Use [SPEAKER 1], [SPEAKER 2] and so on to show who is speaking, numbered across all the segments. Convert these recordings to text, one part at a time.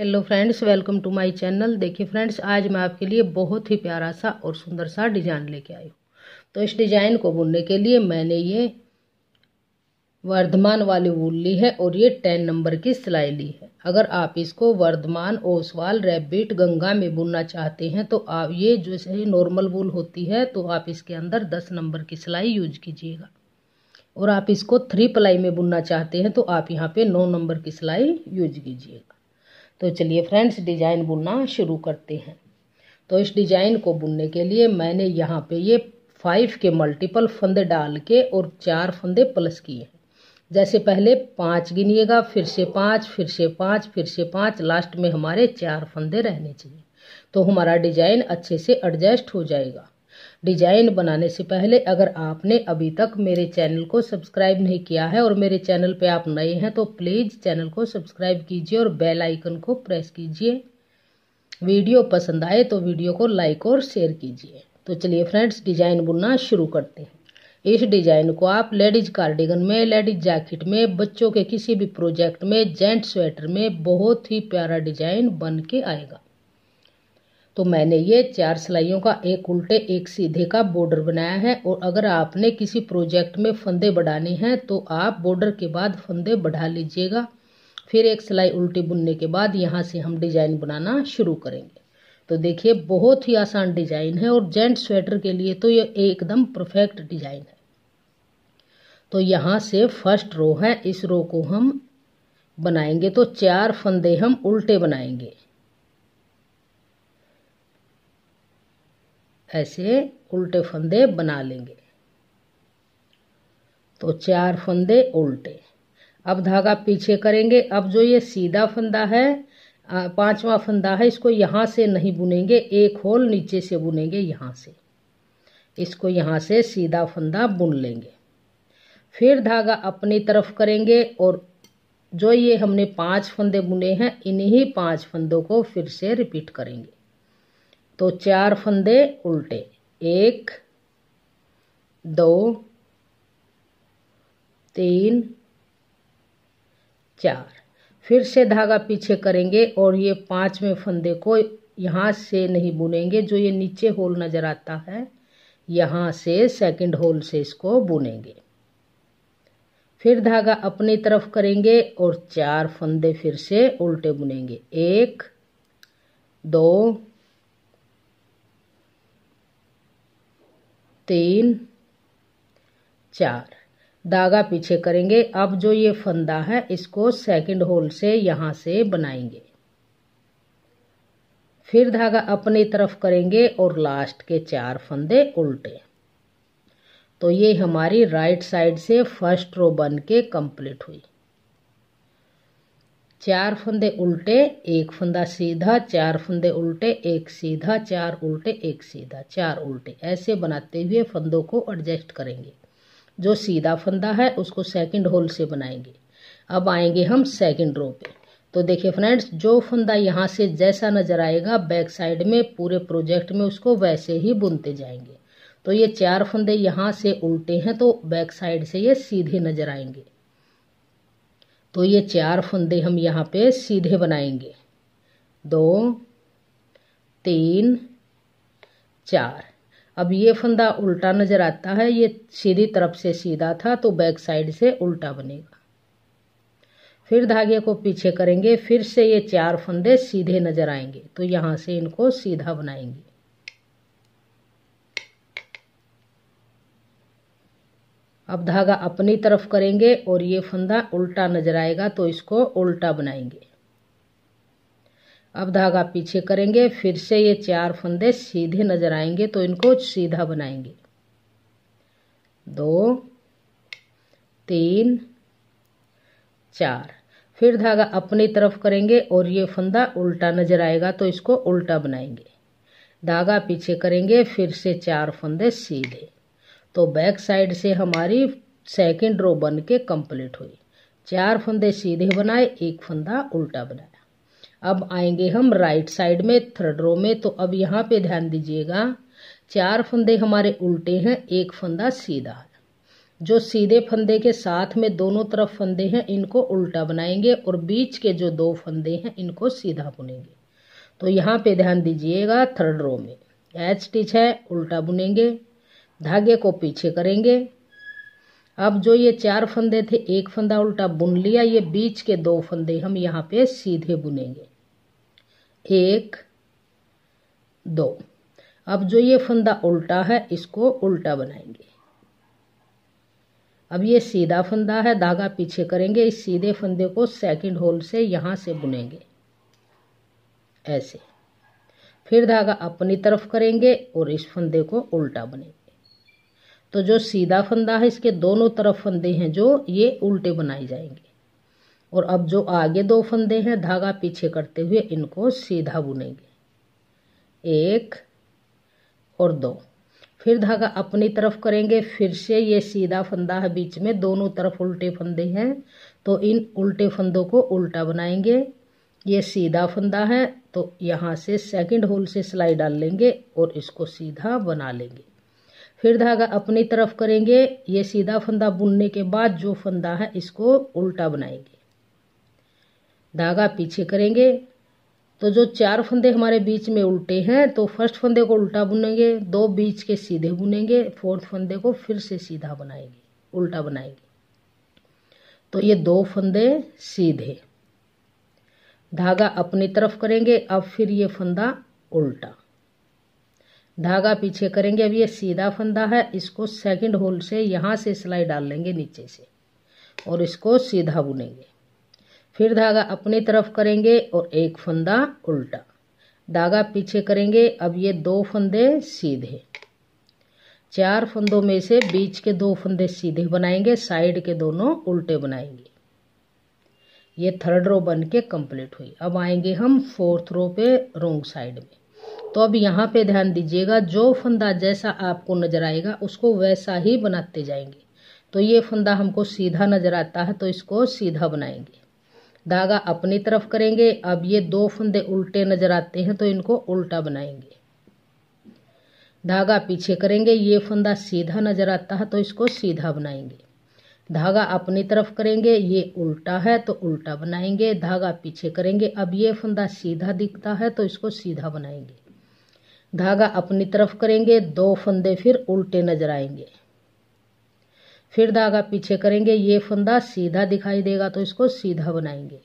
[SPEAKER 1] hello friends welcome to my channel देखिए friends आज मैं आपके लिए बहुत ही प्यारा सा और सुंदर सा डिजाइन लेके आई हूँ तो इस डिजाइन को बुनने के लिए मैंने ये वर्धमान वाली वूल ली है और ये टेन नंबर की सिलाई ली है अगर आप इसको वर्धमान ओसवाल रेबिट गंगा में बुनना चाहते हैं तो आप ये जैसे नॉर्मल वूल होती है तो आप इसके अंदर दस नंबर की सिलाई यूज कीजिएगा और आप इसको थ्री प्लाई में बुनना चाहते हैं तो आप यहाँ पर नौ नंबर की सिलाई यूज कीजिएगा तो चलिए फ्रेंड्स डिज़ाइन बुनना शुरू करते हैं तो इस डिज़ाइन को बुनने के लिए मैंने यहाँ पे ये फाइव के मल्टीपल फंदे डाल के और चार फंदे प्लस किए हैं जैसे पहले पाँच गिनिएगा फिर से पाँच फिर से पाँच फिर से पाँच लास्ट में हमारे चार फंदे रहने चाहिए तो हमारा डिज़ाइन अच्छे से एडजस्ट हो जाएगा डिजाइन बनाने से पहले अगर आपने अभी तक मेरे चैनल को सब्सक्राइब नहीं किया है और मेरे चैनल पे आप नए हैं तो प्लीज़ चैनल को सब्सक्राइब कीजिए और बेल आइकन को प्रेस कीजिए वीडियो पसंद आए तो वीडियो को लाइक और शेयर कीजिए तो चलिए फ्रेंड्स डिजाइन बुनना शुरू करते हैं इस डिजाइन को आप लेडीज कार्डिगन में लेडीज जैकेट में बच्चों के किसी भी प्रोजेक्ट में जेंट स्वेटर में बहुत ही प्यारा डिजाइन बन के आएगा तो मैंने ये चार सिलाइयों का एक उल्टे एक सीधे का बॉर्डर बनाया है और अगर आपने किसी प्रोजेक्ट में फंदे बढ़ाने हैं तो आप बॉर्डर के बाद फंदे बढ़ा लीजिएगा फिर एक सिलाई उल्टी बुनने के बाद यहाँ से हम डिज़ाइन बनाना शुरू करेंगे तो देखिए बहुत ही आसान डिज़ाइन है और जेंट स्वेटर के लिए तो ये एकदम परफेक्ट डिज़ाइन है तो यहाँ से फर्स्ट रो है इस रो को हम बनाएंगे तो चार फंदे हम उल्टे बनाएंगे ऐसे उल्टे फंदे बना लेंगे तो चार फंदे उल्टे अब धागा पीछे करेंगे अब जो ये सीधा फंदा है पांचवा फंदा है इसको यहाँ से नहीं बुनेंगे एक होल नीचे से बुनेंगे यहाँ से इसको यहाँ से सीधा फंदा बुन लेंगे फिर धागा अपनी तरफ करेंगे और जो ये हमने पांच फंदे बुने हैं इन्हीं पांच फंदों को फिर से रिपीट करेंगे तो चार फंदे उल्टे एक दो तीन चार फिर से धागा पीछे करेंगे और ये पांचवें फंदे को यहाँ से नहीं बुनेंगे जो ये नीचे होल नज़र आता है यहाँ से सेकंड होल से इसको बुनेंगे फिर धागा अपनी तरफ करेंगे और चार फंदे फिर से उल्टे बुनेंगे एक दो तीन चार धागा पीछे करेंगे अब जो ये फंदा है इसको सेकंड होल से यहाँ से बनाएंगे फिर धागा अपनी तरफ करेंगे और लास्ट के चार फंदे उल्टे तो ये हमारी राइट साइड से फर्स्ट रो बन के कम्प्लीट हुई चार फंदे उल्टे एक फंदा सीधा चार फंदे उल्टे एक सीधा चार उल्टे एक सीधा चार उल्टे ऐसे बनाते हुए फंदों को एडजस्ट करेंगे जो सीधा फंदा है उसको सेकंड होल से बनाएंगे अब आएंगे हम सेकंड रो पे तो देखिए फ्रेंड्स जो फंदा यहाँ से जैसा नज़र आएगा बैक साइड में पूरे प्रोजेक्ट में उसको वैसे ही बुनते जाएंगे तो ये चार फंदे यहाँ से उल्टे हैं तो बैक साइड से ये सीधे नज़र आएंगे तो ये चार फंदे हम यहाँ पे सीधे बनाएंगे दो तीन चार अब ये फंदा उल्टा नज़र आता है ये सीधी तरफ से सीधा था तो बैक साइड से उल्टा बनेगा फिर धागे को पीछे करेंगे फिर से ये चार फंदे सीधे नज़र आएंगे तो यहाँ से इनको सीधा बनाएंगे अब धागा अपनी तरफ करेंगे और ये फंदा उल्टा नजर आएगा तो इसको उल्टा बनाएंगे अब धागा पीछे करेंगे फिर से ये चार फंदे सीधे नजर आएंगे तो इनको सीधा बनाएंगे दो तीन चार फिर धागा अपनी तरफ करेंगे और ये फंदा उल्टा नजर आएगा तो इसको उल्टा बनाएंगे धागा पीछे करेंगे फिर से चार फंदे सीधे तो बैक साइड से हमारी सेकंड रो बन के कंप्लीट हुई चार फंदे सीधे बनाए एक फंदा उल्टा बनाया अब आएंगे हम राइट साइड में थर्ड रो में तो अब यहाँ पे ध्यान दीजिएगा चार फंदे हमारे उल्टे हैं एक फंदा सीधा है जो सीधे फंदे के साथ में दोनों तरफ फंदे हैं इनको उल्टा बनाएंगे और बीच के जो दो फंदे हैं इनको सीधा बुनेंगे तो यहाँ पे ध्यान दीजिएगा थर्ड रो में एच स्टिच है उल्टा बुनेंगे धागे को पीछे करेंगे अब जो ये चार फंदे थे एक फंदा उल्टा बुन लिया ये बीच के दो फंदे हम यहाँ पे सीधे बुनेंगे एक दो अब जो ये फंदा उल्टा है इसको उल्टा बनाएंगे अब ये सीधा फंदा है धागा पीछे करेंगे इस सीधे फंदे को सेकंड होल से यहाँ से बुनेंगे ऐसे फिर धागा अपनी तरफ करेंगे और इस फंदे को उल्टा बनेंगे तो जो सीधा फंदा है इसके दोनों तरफ फंदे हैं जो ये उल्टे बनाए जाएंगे और अब जो आगे दो फंदे हैं धागा पीछे करते हुए इनको सीधा बुनेंगे एक और दो फिर धागा अपनी तरफ करेंगे फिर से ये सीधा फंदा है बीच में दोनों तरफ उल्टे फंदे हैं तो इन उल्टे फंदों को उल्टा बनाएंगे ये सीधा फंदा है तो यहाँ से सेकंड होल से सिलाई डाल लेंगे और इसको सीधा बना लेंगे फिर धागा अपनी तरफ करेंगे ये सीधा फंदा बुनने के बाद जो फंदा है इसको उल्टा बनाएंगे धागा पीछे करेंगे तो जो चार फंदे हमारे बीच में उल्टे हैं तो फर्स्ट फंदे को उल्टा बुनेंगे दो बीच के सीधे बुनेंगे फोर्थ फंदे को फिर से सीधा बनाएंगे उल्टा बनाएंगे तो ये दो फंदे सीधे धागा अपनी तरफ करेंगे अब फिर ये फंदा उल्टा धागा पीछे करेंगे अब ये सीधा फंदा है इसको सेकंड होल से यहाँ से सिलाई डाल लेंगे नीचे से और इसको सीधा बुनेंगे फिर धागा अपनी तरफ करेंगे और एक फंदा उल्टा धागा पीछे करेंगे अब ये दो फंदे सीधे चार फंदों में से बीच के दो फंदे सीधे बनाएंगे साइड के दोनों उल्टे बनाएंगे ये थर्ड रो बन के कम्प्लीट हुई अब आएंगे हम फोर्थ रो पे रोंग साइड में तो अब यहाँ पे ध्यान दीजिएगा जो फंदा जैसा आपको नज़र आएगा उसको वैसा ही बनाते जाएंगे तो ये फंदा हमको सीधा नज़र आता है तो इसको सीधा बनाएंगे धागा अपनी तरफ करेंगे अब ये दो फंदे उल्टे नज़र आते हैं तो इनको उल्टा बनाएंगे धागा पीछे करेंगे ये फंदा सीधा नज़र आता है तो इसको सीधा बनाएंगे धागा अपनी तरफ करेंगे ये उल्टा है तो उल्टा बनाएंगे धागा पीछे करेंगे अब ये फंदा सीधा दिखता है तो इसको सीधा बनाएंगे धागा अपनी तरफ करेंगे दो फंदे फिर उल्टे नजर आएंगे फिर धागा पीछे करेंगे ये फंदा सीधा दिखाई देगा तो इसको सीधा बनाएंगे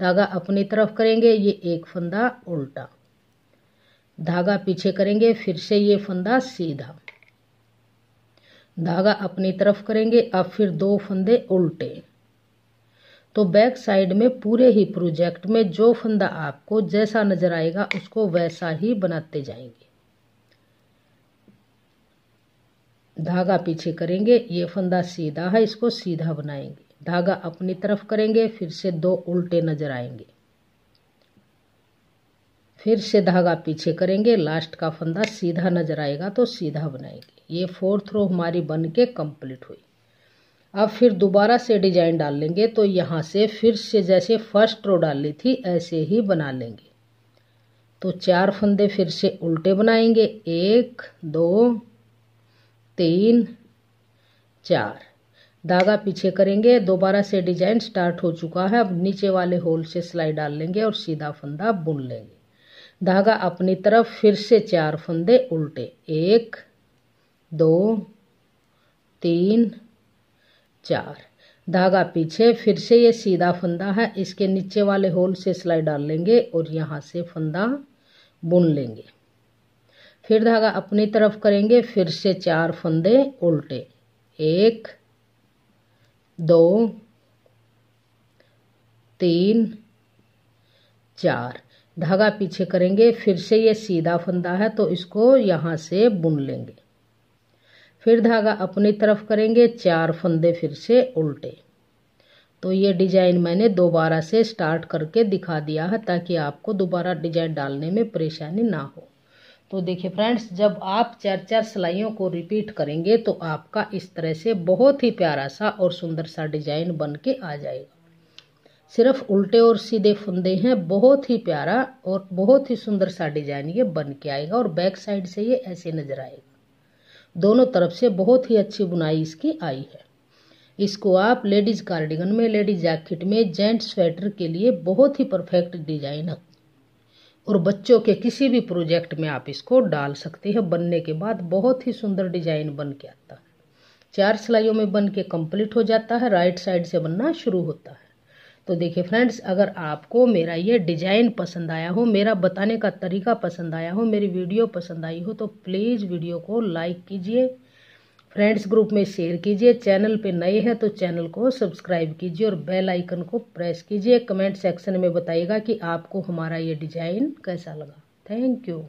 [SPEAKER 1] धागा अपनी तरफ करेंगे ये एक फंदा उल्टा धागा पीछे करेंगे फिर से ये फंदा सीधा धागा अपनी तरफ करेंगे अब फिर दो फंदे उल्टे तो बैक साइड में पूरे ही प्रोजेक्ट में जो फंदा आपको जैसा नज़र आएगा उसको वैसा ही बनाते जाएंगे धागा पीछे करेंगे ये फंदा सीधा है इसको सीधा बनाएंगे धागा अपनी तरफ करेंगे फिर से दो उल्टे नजर आएंगे फिर से धागा पीछे करेंगे लास्ट का फंदा सीधा नजर आएगा तो सीधा बनाएंगे ये फोर्थ रो हमारी बन के कम्प्लीट हुई अब फिर दोबारा से डिजाइन डाल लेंगे तो यहाँ से फिर से जैसे फर्स्ट रो डाली थी ऐसे ही बना लेंगे तो चार फंदे फिर से उल्टे बनाएंगे एक दो तीन चार धागा पीछे करेंगे दोबारा से डिजाइन स्टार्ट हो चुका है अब नीचे वाले होल से सिलाई डाल लेंगे और सीधा फंदा बुन लेंगे धागा अपनी तरफ फिर से चार फंदे उल्टे एक दो तीन चार धागा पीछे फिर से ये सीधा फंदा है इसके नीचे वाले होल से सिलाई डाल लेंगे और यहाँ से फंदा बुन लेंगे फिर धागा अपनी तरफ करेंगे फिर से चार फंदे उल्टे एक दो तीन चार धागा पीछे करेंगे फिर से ये सीधा फंदा है तो इसको यहाँ से बुन लेंगे फिर धागा अपनी तरफ करेंगे चार फंदे फिर से उल्टे तो ये डिजाइन मैंने दोबारा से स्टार्ट करके दिखा दिया है ताकि आपको दोबारा डिजाइन डालने में परेशानी ना हो तो देखिए फ्रेंड्स जब आप चार चार सिलाइयों को रिपीट करेंगे तो आपका इस तरह से बहुत ही प्यारा सा और सुंदर सा डिजाइन बन के आ जाएगा सिर्फ उल्टे और सीधे फंदे हैं बहुत ही प्यारा और बहुत ही सुंदर सा डिजाइन ये बन के आएगा और बैक साइड से ये ऐसे नजर आएगा दोनों तरफ से बहुत ही अच्छी बुनाई इसकी आई है इसको आप लेडीज़ कार्डिगन में लेडीज़ जैकेट में जेंट्स स्वेटर के लिए बहुत ही परफेक्ट डिजाइन और बच्चों के किसी भी प्रोजेक्ट में आप इसको डाल सकते हैं बनने के बाद बहुत ही सुंदर डिजाइन बन के आता है चार सिलाइयों में बन के कम्प्लीट हो जाता है राइट साइड से बनना शुरू होता है तो देखिए फ्रेंड्स अगर आपको मेरा ये डिजाइन पसंद आया हो मेरा बताने का तरीका पसंद आया हो मेरी वीडियो पसंद आई हो तो प्लीज़ वीडियो को लाइक कीजिए फ्रेंड्स ग्रुप में शेयर कीजिए चैनल पे नए हैं तो चैनल को सब्सक्राइब कीजिए और बेल आइकन को प्रेस कीजिए कमेंट सेक्शन में बताइएगा कि आपको हमारा ये डिजाइन कैसा लगा थैंक यू